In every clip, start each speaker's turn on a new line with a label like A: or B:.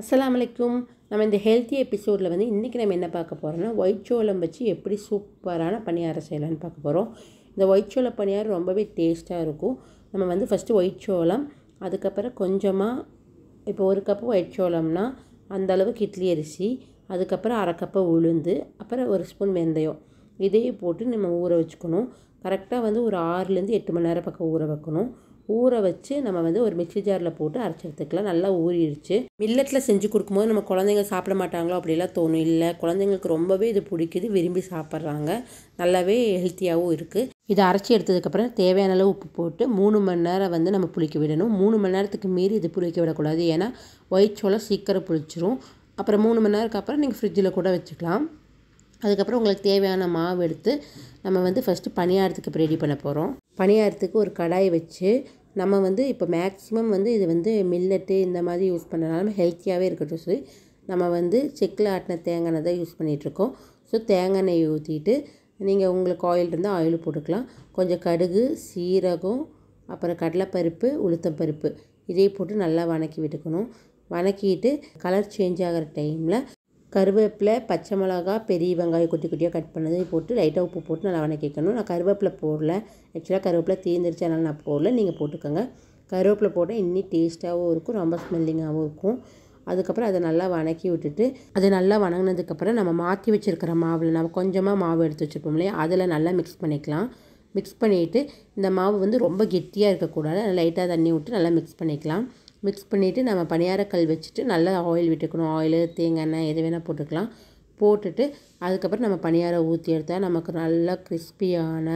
A: அஸ்லாம் வலைக்கும் நம்ம இந்த ஹெல்த்தி எபிசோடில் வந்து இன்றைக்கி நம்ம என்ன பார்க்க போகிறோம்னா ஒயிட் சோளம் வச்சு எப்படி சூப்பரான பணியாரம் செய்யலான்னு பார்க்க போகிறோம் இந்த ஒயிட் சோள பணியாரம் ரொம்பவே டேஸ்ட்டாக இருக்கும் நம்ம வந்து ஃபஸ்ட்டு ஒயிட் சோளம் அதுக்கப்புறம் கொஞ்சமாக இப்போ ஒரு கப்பு ஒயிட் சோளம்னா அந்த அளவுக்கு இட்லி அரிசி அதுக்கப்புறம் அரை கப்பை உளுந்து அப்புறம் ஒரு ஸ்பூன் வெந்தயம் இதையும் போட்டு நம்ம ஊற வச்சுக்கணும் கரெக்டாக வந்து ஒரு ஆறுலேருந்து எட்டு மணி நேரம் பக்கம் ஊற வைக்கணும் ஊற வச்சு நம்ம வந்து ஒரு மிக்சி ஜாரில் போட்டு அரைச்சி எடுத்துக்கலாம் நல்லா ஊறிடுச்சு மில்லட்டில் செஞ்சு கொடுக்கும்போது நம்ம குழந்தைங்க சாப்பிட மாட்டாங்களோ அப்படிலாம் தோணும் இல்லை குழந்தைங்களுக்கு ரொம்பவே இது பிடிக்குது விரும்பி சாப்பிட்றாங்க நல்லாவே ஹெல்த்தியாகவும் இருக்குது இதை அரைச்சி எடுத்ததுக்கப்புறம் தேவையான அளவு உப்பு போட்டு மூணு மணி நேரம் வந்து நம்ம புளிக்க விடணும் மூணு மணி நேரத்துக்கு மீறி இது புளிக்க விடக்கூடாது ஏன்னா ஒயிட் சோளம் சீக்கிரம் புளிச்சிரும் அப்புறம் மூணு மணி நேரத்துக்கு அப்புறம் நீங்கள் ஃப்ரிட்ஜில் கூட வச்சுக்கலாம் அதுக்கப்புறம் உங்களுக்கு தேவையான மாவு எடுத்து நம்ம வந்து ஃபஸ்ட்டு பணியாரத்துக்கு ரெடி பண்ண போகிறோம் பணியாரத்துக்கு ஒரு கடாய் வச்சு நம்ம வந்து இப்போ மேக்ஸிமம் வந்து இது வந்து மில்லட்டு இந்த மாதிரி யூஸ் பண்ணுறதுனால ஹெல்த்தியாகவே இருக்கட்டும் சரி நம்ம வந்து செக்கில் ஆட்டின தேங்காய் தான் யூஸ் பண்ணிகிட்ருக்கோம் ஸோ தேங்காய் ஊற்றிட்டு நீங்கள் உங்களுக்கு ஆயில் இருந்தால் ஆயில் போட்டுக்கலாம் கொஞ்சம் கடுகு சீரகம் அப்புறம் கடலைப்பருப்பு உளுத்தம் பருப்பு இதே போட்டு நல்லா வணக்கி விட்டுக்கணும் வணக்கிட்டு கலர் சேஞ்ச் ஆகிற டைமில் கருவேப்பிலை பச்சை மிளகா பெரிய வெங்காயம் குட்டி குட்டியாக கட் பண்ணதை போட்டு லைட்டாக உப்பு போட்டு நல்லா வணக்கிக்கணும் நான் கருவேப்பிலை போடல ஆக்சுவலாக கருவேப்பிலை தீர்ந்துருச்சு அதனால் நான் போடல நீங்கள் போட்டுக்கோங்க கருவேப்பிலை போட்டால் இன்னி டேஸ்ட்டாகவும் இருக்கும் ரொம்ப ஸ்மெல்லிங்காகவும் இருக்கும் அதுக்கப்புறம் அதை நல்லா வணக்கி விட்டுட்டு அதை நல்லா வணங்கினதுக்கப்புறம் நம்ம மாற்றி வச்சுருக்கிற மாவில் நம்ம கொஞ்சமாக மாவு எடுத்து வச்சுருப்போம் இல்லையா அதில் நல்லா மிக்ஸ் பண்ணிக்கலாம் மிக்ஸ் பண்ணிவிட்டு இந்த மாவு வந்து ரொம்ப கெட்டியாக இருக்கக்கூடாது லைட்டாக தண்ணி விட்டு நல்லா மிக்ஸ் பண்ணிக்கலாம் மிக்ஸ் பண்ணிவிட்டு நம்ம பணியாரக்கல் வச்சுட்டு நல்லா ஆயில் விட்டுக்கணும் ஆயில் தேங்காய் எண்ணெய் எது வேணால் போட்டுக்கலாம் போட்டுட்டு அதுக்கப்புறம் நம்ம பணியாரம் ஊற்றி எடுத்தால் நமக்கு நல்லா கிறிஸ்பியான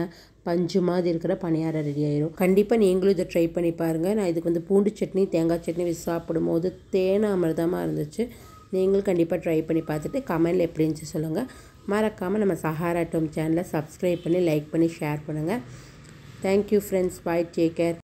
A: பஞ்சு மாதிரி இருக்கிற பணியாரம் ரெடி ஆயிடும் கண்டிப்பாக நீங்களும் இதை ட்ரை பண்ணி பாருங்கள் நான் இதுக்கு வந்து பூண்டு சட்னி தேங்காய் சட்னி வச்சு சாப்பிடும்போது தேனை அமிர்தமாக இருந்துச்சு நீங்களும் கண்டிப்பாக ட்ரை பண்ணி பார்த்துட்டு கமெண்டில் எப்படி இருந்துச்சு சொல்லுங்கள் மறக்காமல் நம்ம சஹாரா டோம் சேனலை சப்ஸ்கிரைப் பண்ணி லைக் பண்ணி ஷேர் பண்ணுங்கள் thank you friends bye take care